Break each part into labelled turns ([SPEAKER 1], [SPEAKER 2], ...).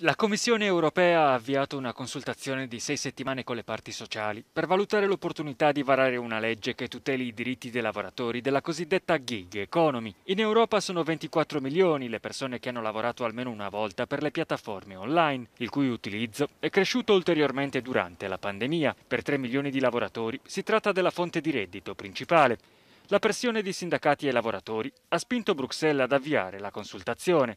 [SPEAKER 1] La Commissione europea ha avviato una consultazione di sei settimane con le parti sociali per valutare l'opportunità di varare una legge che tuteli i diritti dei lavoratori della cosiddetta gig economy. In Europa sono 24 milioni le persone che hanno lavorato almeno una volta per le piattaforme online, il cui utilizzo è cresciuto ulteriormente durante la pandemia. Per 3 milioni di lavoratori si tratta della fonte di reddito principale. La pressione di sindacati e lavoratori ha spinto Bruxelles ad avviare la consultazione.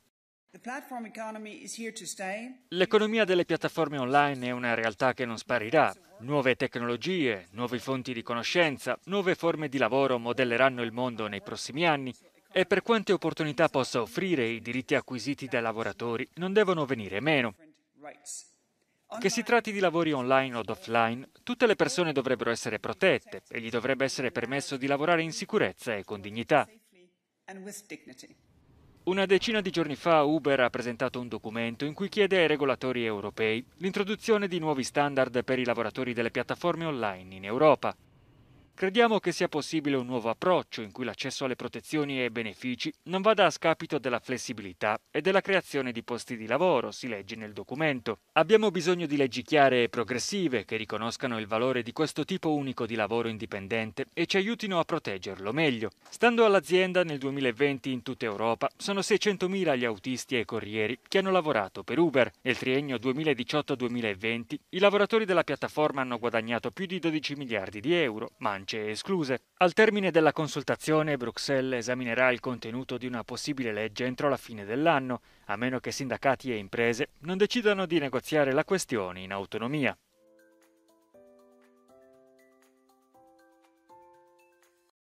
[SPEAKER 1] L'economia delle piattaforme online è una realtà che non sparirà. Nuove tecnologie, nuove fonti di conoscenza, nuove forme di lavoro modelleranno il mondo nei prossimi anni e per quante opportunità possa offrire i diritti acquisiti dai lavoratori non devono venire meno. Che si tratti di lavori online o offline, tutte le persone dovrebbero essere protette e gli dovrebbe essere permesso di lavorare in sicurezza e con dignità. Una decina di giorni fa Uber ha presentato un documento in cui chiede ai regolatori europei l'introduzione di nuovi standard per i lavoratori delle piattaforme online in Europa. Crediamo che sia possibile un nuovo approccio in cui l'accesso alle protezioni e ai benefici non vada a scapito della flessibilità e della creazione di posti di lavoro, si legge nel documento. Abbiamo bisogno di leggi chiare e progressive che riconoscano il valore di questo tipo unico di lavoro indipendente e ci aiutino a proteggerlo meglio. Stando all'azienda, nel 2020 in tutta Europa sono 600.000 gli autisti e i corrieri che hanno lavorato per Uber. Nel triennio 2018-2020 i lavoratori della piattaforma hanno guadagnato più di 12 miliardi di euro, ma province escluse. Al termine della consultazione Bruxelles esaminerà il contenuto di una possibile legge entro la fine dell'anno, a meno che sindacati e imprese non decidano di negoziare la questione in autonomia.